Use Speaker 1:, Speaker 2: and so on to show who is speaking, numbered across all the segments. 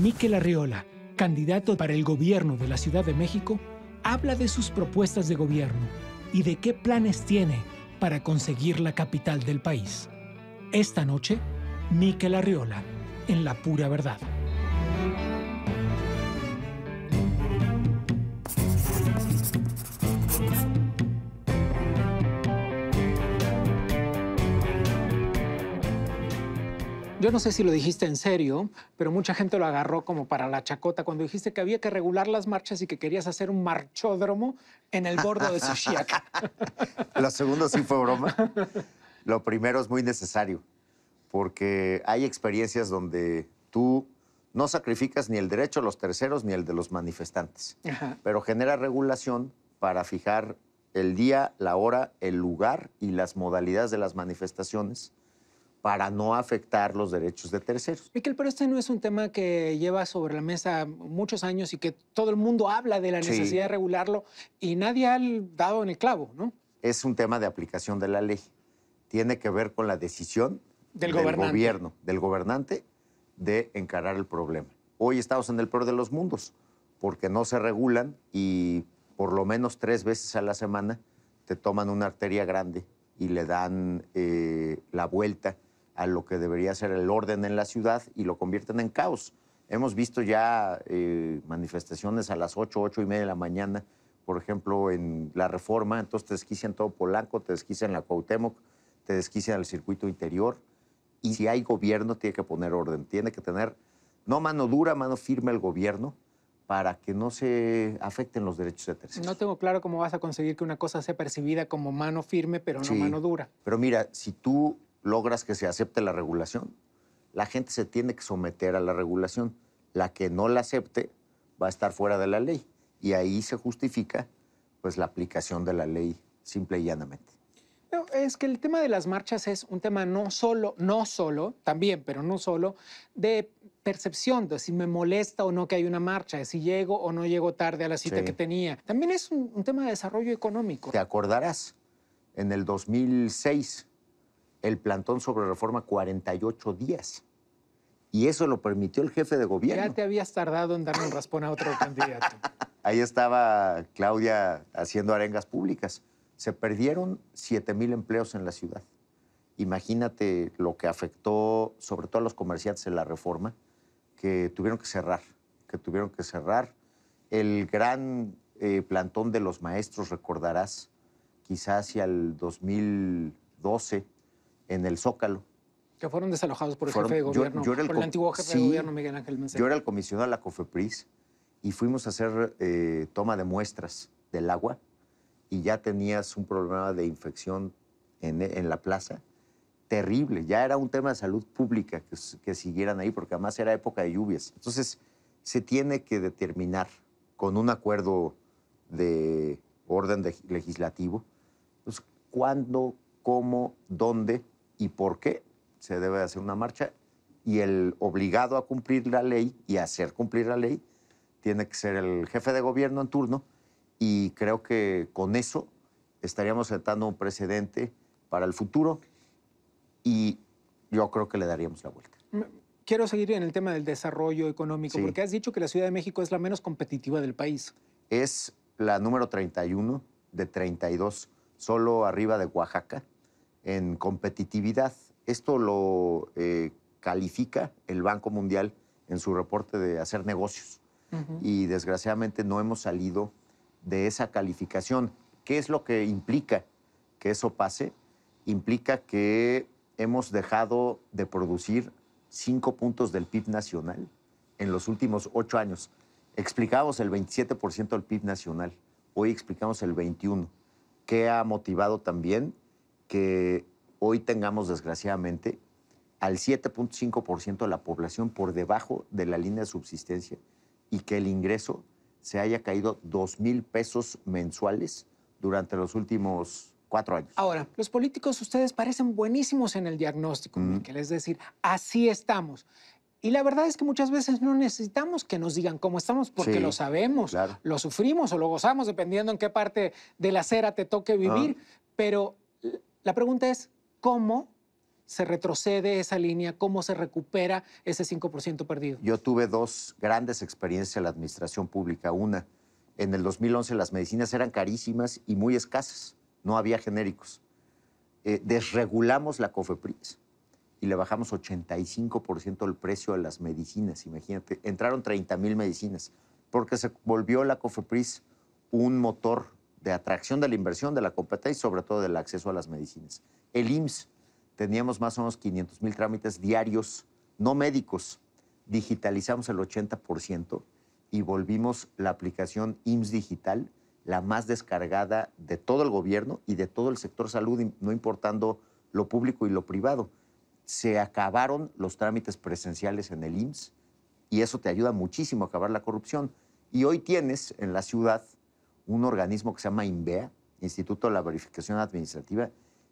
Speaker 1: Miquel Arriola, candidato para el gobierno de la Ciudad de México, habla de sus propuestas de gobierno y de qué planes tiene para conseguir la capital del país. Esta noche, Miquel Arriola, en La Pura Verdad. Yo no sé si lo dijiste en serio, pero mucha gente lo agarró como para la chacota cuando dijiste que había que regular las marchas y que querías hacer un marchódromo en el bordo de Sushiaka.
Speaker 2: La segunda sí fue broma. Lo primero es muy necesario, porque hay experiencias donde tú no sacrificas ni el derecho de los terceros ni el de los manifestantes, pero genera regulación para fijar el día, la hora, el lugar y las modalidades de las manifestaciones para no afectar los derechos de terceros.
Speaker 1: Miquel, pero este no es un tema que lleva sobre la mesa muchos años y que todo el mundo habla de la necesidad de regularlo y nadie ha dado en el clavo, ¿no?
Speaker 2: Es un tema de aplicación de la ley. Tiene que ver con la decisión
Speaker 1: del, gobierno,
Speaker 2: del gobernante, de encarar el problema. Hoy estamos en el peor de los mundos porque no se regulan y por lo menos tres veces a la semana te toman una arteria grande y le dan eh, la vuelta a lo que debería ser el orden en la ciudad y lo convierten en caos. Hemos visto ya eh, manifestaciones a las 8, 8 y media de la mañana, por ejemplo, en la reforma, entonces te desquician todo Polanco, te desquician la Cuauhtémoc, te desquician el circuito interior. Y si hay gobierno, tiene que poner orden, tiene que tener, no mano dura, mano firme el gobierno, para que no se afecten los derechos de terceros.
Speaker 1: No tengo claro cómo vas a conseguir que una cosa sea percibida como mano firme, pero no mano dura.
Speaker 2: Pero mira, si tú logras que se acepte la regulación. La gente se tiene que someter a la regulación. La que no la acepte va a estar fuera de la ley. Y ahí se justifica pues, la aplicación de la ley simple y llanamente.
Speaker 1: es que el tema de las marchas es un tema no solo, no solo, también, pero no solo, de percepción de si me molesta o no que hay una marcha, de si llego o no llego tarde a la cita que tenía. También es un tema de desarrollo económico.
Speaker 2: Te acordarás, en el 2006 el plantón sobre reforma 48 días. Y eso lo permitió el jefe de gobierno. Ya
Speaker 1: te habías tardado en dar un raspón a otro candidato.
Speaker 2: Ahí estaba Claudia haciendo arengas públicas. Se perdieron 7 mil empleos en la ciudad. Imagínate lo que afectó sobre todo a los comerciantes en la reforma, que tuvieron que cerrar, que tuvieron que cerrar. El gran eh, plantón de los maestros, recordarás, quizás hacia el 2012, en el Zócalo.
Speaker 1: Que fueron desalojados por el gobierno, yo, el antiguo jefe de gobierno Miguel Ángel Mancera. Yo era el
Speaker 2: comisionado de la COFEPRIS y fuimos a hacer eh, toma de muestras del agua y ya tenías un problema de infección en, la plaza terrible. Ya era un tema de salud pública que, siguieran ahí, porque además era época de lluvias. Entonces, se tiene que determinar con un acuerdo de orden legislativo pues, cuándo, cómo, dónde y por qué se debe hacer una marcha y el obligado a cumplir la ley y hacer cumplir la ley tiene que ser el jefe de gobierno en turno y creo que con eso estaríamos sentando un precedente para el futuro y yo creo que le daríamos la vuelta.
Speaker 1: Quiero seguir en el tema del desarrollo económico, porque has dicho que la Ciudad de México es la menos
Speaker 2: competitiva del país. Es la número 31 de 32, solo arriba de Oaxaca en competitividad. Esto lo eh, califica el Banco Mundial en su reporte de hacer negocios. Y desgraciadamente no hemos salido de esa calificación. ¿Qué es lo que implica que eso pase? Implica que hemos dejado de producir cinco puntos del PIB nacional en los últimos ocho años. Explicamos el 27% del PIB nacional, hoy explicamos el 21%, ¿Qué ha motivado también que hoy tengamos, desgraciadamente, al 7.5% de la población por debajo de la línea de subsistencia y que el ingreso se haya caído 2 mil pesos mensuales durante los últimos cuatro años. Ahora,
Speaker 1: los políticos, ustedes parecen buenísimos en el diagnóstico, mm. que decir, así estamos. Y la verdad es que muchas veces no necesitamos que nos digan cómo estamos porque lo sabemos, lo sufrimos o lo gozamos, dependiendo en qué parte de la acera te toque vivir. Pero la pregunta es, ¿cómo se retrocede esa línea, cómo se recupera ese 5% perdido.
Speaker 2: Yo tuve dos grandes experiencias en la administración pública. Una, en el 2011 las medicinas eran carísimas y muy escasas, no había genéricos. Eh, desregulamos la COFEPRIS y le bajamos 85% el precio a las medicinas. Imagínate, entraron 30 mil medicinas porque se volvió la COFEPRIS un motor de atracción de la inversión, de la competencia y sobre todo del acceso a las medicinas. El IMSS, teníamos más o menos 500 mil trámites diarios, no médicos. Digitalizamos el 80% y volvimos la aplicación IMSS Digital la más descargada de todo el gobierno y de todo el sector salud, no importando lo público y lo privado. Se acabaron los trámites presenciales en el IMSS y eso te ayuda muchísimo a acabar la corrupción. Y hoy tienes en la ciudad un organismo que se llama INVEA, Instituto de la Verificación Administrativa,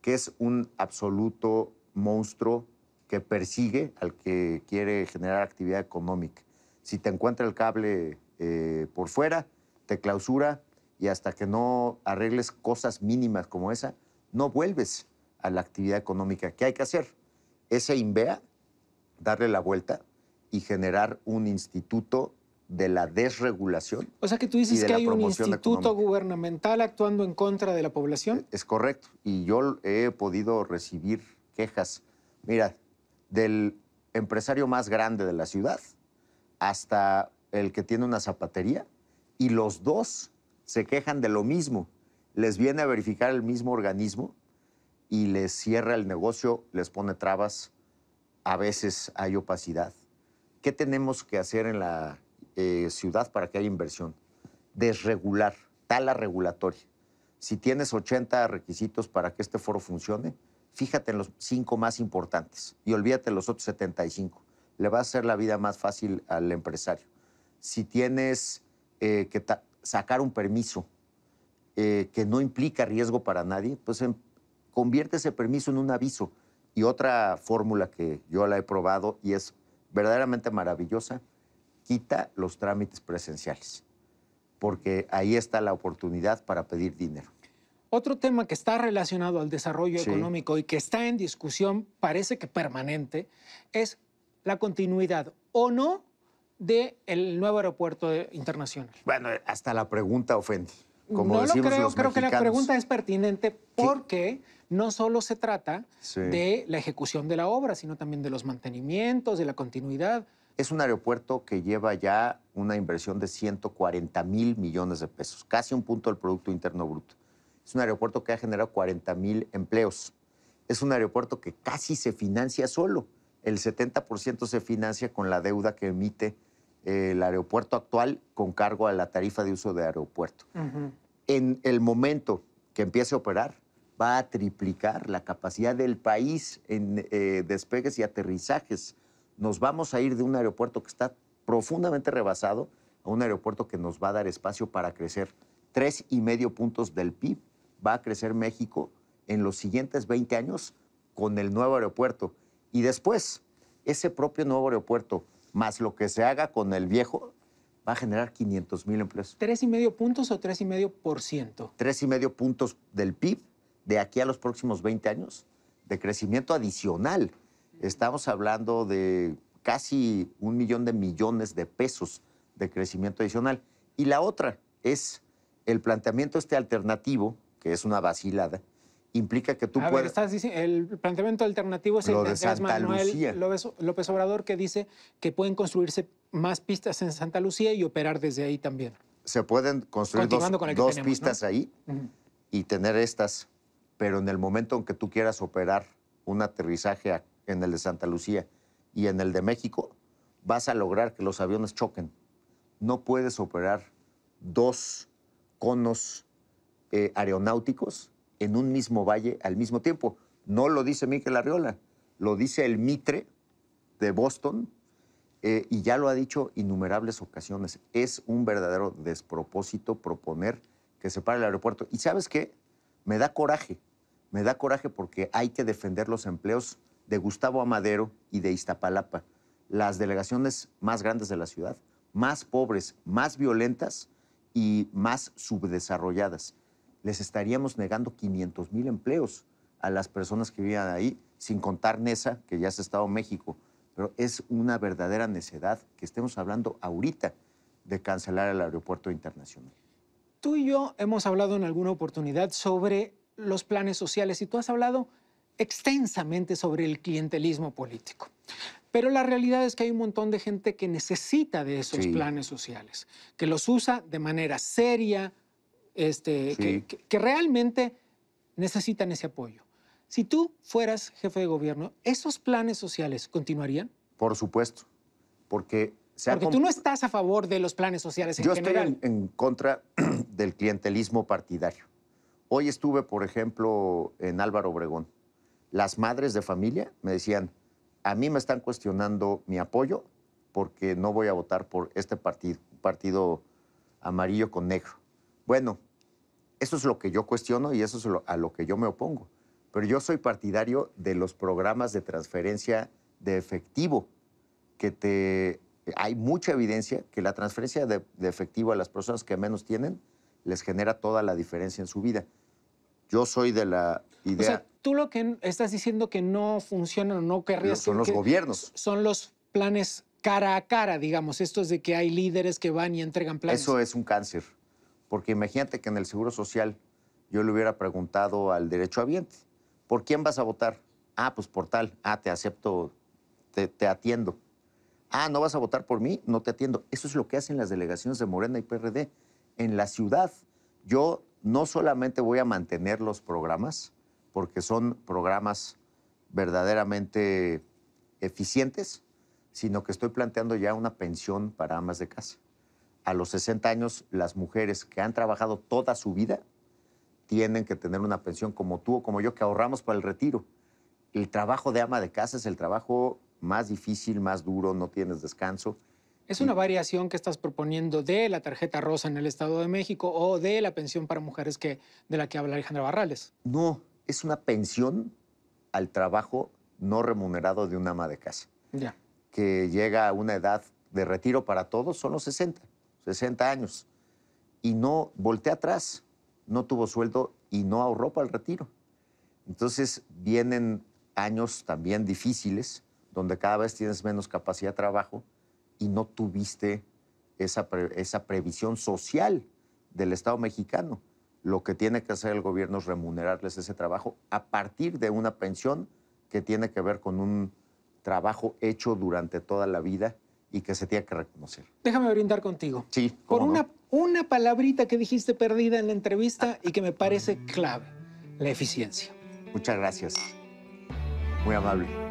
Speaker 2: que es un absoluto monstruo que persigue al que quiere generar actividad económica. Si te encuentra el cable eh, por fuera, te clausura y hasta que no arregles cosas mínimas como esa, no vuelves a la actividad económica. ¿Qué hay que hacer? Ese INVEA, darle la vuelta y generar un instituto de la desregulación. O sea que tú dices que hay un instituto
Speaker 1: gubernamental
Speaker 2: actuando en contra de la población. E, es correcto. Y yo he podido recibir quejas, mira, del empresario más grande de la ciudad hasta el que tiene una zapatería y los dos se quejan de lo mismo. Les viene a verificar el mismo organismo y les cierra el negocio, les pone trabas, a veces hay opacidad. ¿Qué tenemos que hacer en la eh, ciudad para que haya inversión. Desregular, tala regulatoria. Si tienes 80 requisitos para que este foro funcione, fíjate en los cinco más importantes y olvídate los otros 75. Le va a hacer la vida más fácil al empresario. Si tienes eh, que sacar un permiso eh, que no implica riesgo para nadie, pues convierte ese permiso en un aviso. Y otra fórmula que yo la he probado y es verdaderamente maravillosa quita los trámites presenciales, porque ahí está la oportunidad para pedir dinero.
Speaker 1: Otro tema que está relacionado al desarrollo económico y que está en discusión, parece que permanente, es la continuidad o no del nuevo aeropuerto internacional.
Speaker 2: Bueno, hasta la pregunta ofende. Como no lo creo, creo que la pregunta
Speaker 1: es pertinente porque no solo se trata de la ejecución de la obra, sino también de los mantenimientos, de la continuidad.
Speaker 2: Es un aeropuerto que lleva ya una inversión de 140 mil millones de pesos, casi un punto del Producto Interno Bruto. Es un aeropuerto que ha generado 40 mil empleos. Es un aeropuerto que casi se financia solo. El 70% se financia con la deuda que emite eh, el aeropuerto actual con cargo a la tarifa de uso de aeropuerto. En el momento que empiece a operar, va a triplicar la capacidad del país en eh, despegues y aterrizajes nos vamos a ir de un aeropuerto que está profundamente rebasado a un aeropuerto que nos va a dar espacio para crecer tres y medio puntos del PIB. Va a crecer México en los siguientes 20 años con el nuevo aeropuerto. Y después, ese propio nuevo aeropuerto, más lo que se haga con el viejo, va a generar 500 mil empleos. ¿Tres y medio puntos o tres y medio por ciento? Tres y medio puntos del PIB de aquí a los próximos 20 años de crecimiento adicional Estamos hablando de casi un millón de millones de pesos de crecimiento adicional. Y la otra es el planteamiento este alternativo, que es una vacilada, implica que tú puedes...
Speaker 1: el planteamiento alternativo es lo el de Santa Manuel López, Obrador que dice que pueden construirse más pistas en Santa Lucía y operar desde ahí también.
Speaker 2: Se pueden construir dos, pistas ahí y tener estas, pero en el momento en que tú quieras operar un aterrizaje a en el de Santa Lucía y en el de México, vas a lograr que los aviones choquen. No puedes operar dos conos eh, aeronáuticos en un mismo valle al mismo tiempo. No lo dice Miquel Arriola, lo dice el Mitre de Boston eh, y ya lo ha dicho innumerables ocasiones. Es un verdadero despropósito proponer que se pare el aeropuerto. Y sabes qué? Me da coraje, me da coraje porque hay que defender los empleos de Gustavo Amadero y de Iztapalapa, las delegaciones más grandes de la ciudad, más pobres, más violentas y más subdesarrolladas. Les estaríamos negando 500 mil empleos a las personas que vivían ahí, sin contar Nesa, que ya es Estado México. Pero es una verdadera necedad que estemos hablando ahorita de cancelar el aeropuerto internacional.
Speaker 1: Tú y yo hemos hablado en alguna oportunidad sobre los planes sociales y tú has hablado extensamente sobre el clientelismo político. Pero la realidad es que hay un montón de gente que necesita de esos planes sociales, que los usa de manera seria, este, que, realmente necesitan ese apoyo. Si tú fueras jefe de gobierno, ¿esos planes sociales continuarían?
Speaker 2: Por supuesto, porque... tú no
Speaker 1: estás a favor de los planes sociales en general. Yo
Speaker 2: estoy en contra del clientelismo partidario. Hoy estuve, por ejemplo, en Álvaro Obregón las madres de familia me decían, a mí me están cuestionando mi apoyo porque no voy a votar por este partido, un partido amarillo con negro. Bueno, eso es lo que yo cuestiono y eso es a lo que yo me opongo. Pero yo soy partidario de los programas de transferencia de efectivo, que te, hay mucha evidencia que la transferencia de efectivo a las personas que menos tienen les genera toda la diferencia en su vida. Yo soy de la o sea,
Speaker 1: tú lo que estás diciendo que no funcionan o no querrías... Son los gobiernos. Son los planes cara a cara, digamos, estos de que hay líderes que van y entregan planes.
Speaker 2: Eso es un cáncer, porque imagínate que en el Seguro Social yo le hubiera preguntado al derecho ambiente ¿por quién vas a votar? Ah, pues por tal, ah, te acepto, te, te atiendo. Ah, ¿no vas a votar por mí? No te atiendo. Eso es lo que hacen las delegaciones de Morena y PRD. En la ciudad, yo no solamente voy a mantener los programas, porque son programas verdaderamente eficientes, sino que estoy planteando ya una pensión para amas de casa. A los 60 años, las mujeres que han trabajado toda su vida tienen que tener una pensión como tú o como yo, que ahorramos para el retiro. El trabajo de ama de casa es el trabajo más difícil, más duro, no tienes descanso.
Speaker 1: Es una variación que estás proponiendo de la tarjeta rosa en el Estado de México o de la pensión para mujeres que, de la que habla Alejandra Barrales.
Speaker 2: No, es una pensión al trabajo no remunerado de una ama de casa. Ya. Que llega a una edad de retiro para todos, son los 60, 60 años. Y no voltea atrás, no tuvo sueldo y no ahorró para el retiro. Entonces vienen años también difíciles, donde cada vez tienes menos capacidad de trabajo y no tuviste esa, esa previsión social del Estado mexicano. Lo que tiene que hacer el gobierno es remunerarles ese trabajo a partir de una pensión que tiene que ver con un trabajo hecho durante toda la vida y que se tiene que reconocer.
Speaker 1: Déjame brindar contigo.
Speaker 2: Sí. Por una,
Speaker 1: una palabrita que dijiste perdida en la entrevista y que me parece clave,
Speaker 2: la eficiencia. Muchas gracias. Muy amable.